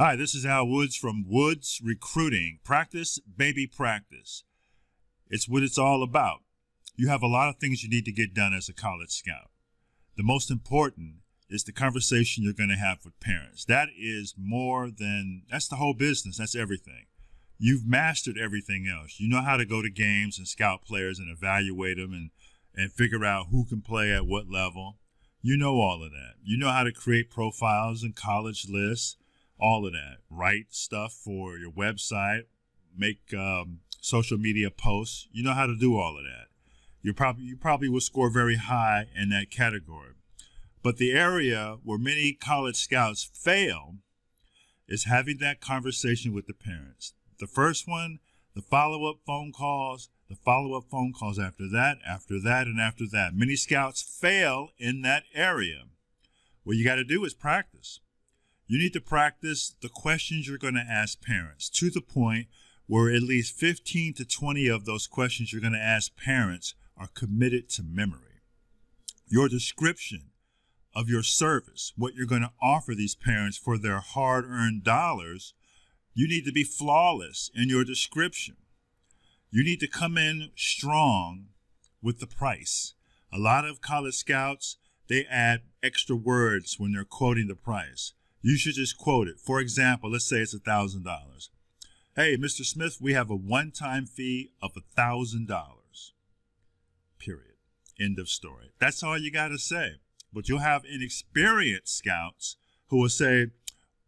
Hi, this is Al Woods from Woods Recruiting. Practice, baby, practice. It's what it's all about. You have a lot of things you need to get done as a college scout. The most important is the conversation you're going to have with parents. That is more than, that's the whole business. That's everything. You've mastered everything else. You know how to go to games and scout players and evaluate them and, and figure out who can play at what level. You know all of that. You know how to create profiles and college lists all of that. Write stuff for your website, make um, social media posts. You know how to do all of that. You probably you probably will score very high in that category. But the area where many college scouts fail is having that conversation with the parents. The first one, the follow-up phone calls, the follow-up phone calls after that, after that, and after that. Many scouts fail in that area. What you got to do is practice. You need to practice the questions you're going to ask parents to the point where at least 15 to 20 of those questions you're going to ask parents are committed to memory. Your description of your service, what you're going to offer these parents for their hard earned dollars, you need to be flawless in your description. You need to come in strong with the price. A lot of college scouts, they add extra words when they're quoting the price you should just quote it. For example, let's say it's a thousand dollars. Hey, Mr. Smith, we have a one-time fee of a thousand dollars. Period. End of story. That's all you gotta say. But you'll have inexperienced scouts who will say,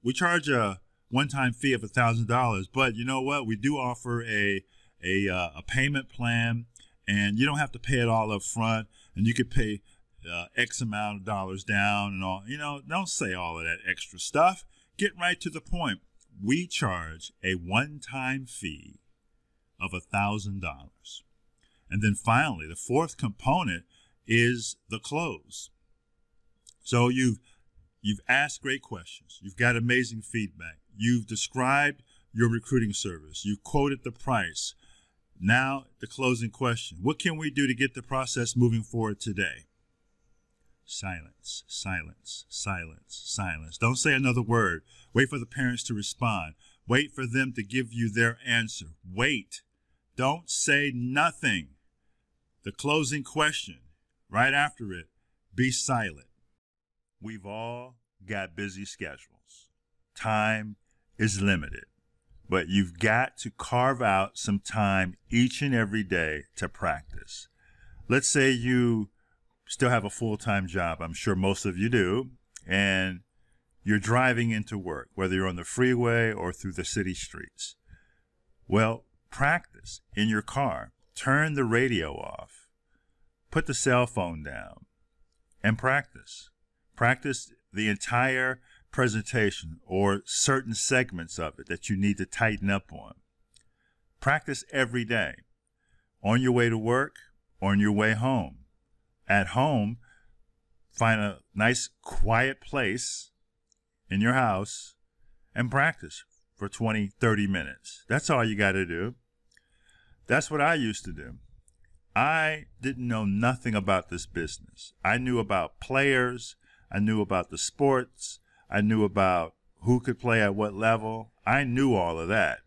"We charge a one-time fee of a thousand dollars, but you know what? We do offer a a, uh, a payment plan, and you don't have to pay it all up front, and you could pay uh, X amount of dollars down and all. You know, don't say all of that extra stuff. Get right to the point. We charge a one time fee of $1,000. And then finally, the fourth component is the close. So you've You've asked great questions. You've got amazing feedback. You've described your recruiting service. You've quoted the price. Now, the closing question What can we do to get the process moving forward today? Silence, silence, silence, silence. Don't say another word. Wait for the parents to respond. Wait for them to give you their answer. Wait. Don't say nothing. The closing question, right after it, be silent. We've all got busy schedules. Time is limited, but you've got to carve out some time each and every day to practice. Let's say you still have a full time job. I'm sure most of you do. And you're driving into work, whether you're on the freeway or through the city streets. Well, practice in your car. Turn the radio off. Put the cell phone down and practice. Practice the entire presentation or certain segments of it that you need to tighten up on. Practice every day on your way to work, on your way home at home, find a nice quiet place in your house and practice for 20, 30 minutes. That's all you got to do. That's what I used to do. I didn't know nothing about this business. I knew about players. I knew about the sports. I knew about who could play at what level. I knew all of that,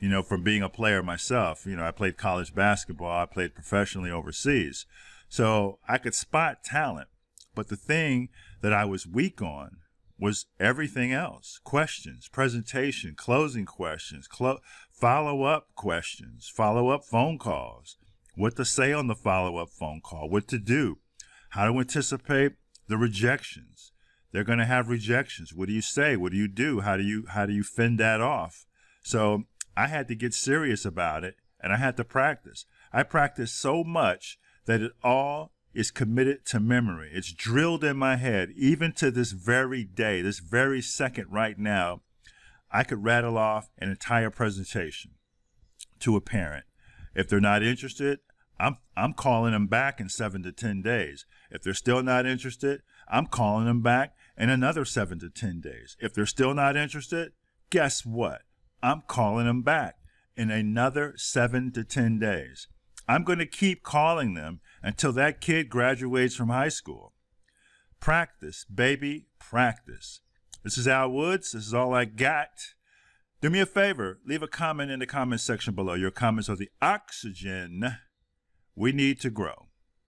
you know, from being a player myself. You know, I played college basketball. I played professionally overseas. So I could spot talent, but the thing that I was weak on was everything else questions, presentation, closing questions, clo- follow up questions, follow up phone calls, what to say on the follow up phone call, what to do, how to anticipate the rejections. They're going to have rejections. What do you say? What do you do? How do you how do you fend that off? So I had to get serious about it and I had to practice. I practiced so much that it all is committed to memory. It's drilled in my head, even to this very day, this very second right now. I could rattle off an entire presentation to a parent. If they're not interested, I'm, I'm calling them back in seven to 10 days. If they're still not interested, I'm calling them back in another seven to 10 days. If they're still not interested, guess what? I'm calling them back in another seven to 10 days. I'm going to keep calling them until that kid graduates from high school. Practice, baby, practice. This is Al Woods. This is all I got. Do me a favor, leave a comment in the comment section below. Your comments are the oxygen we need to grow.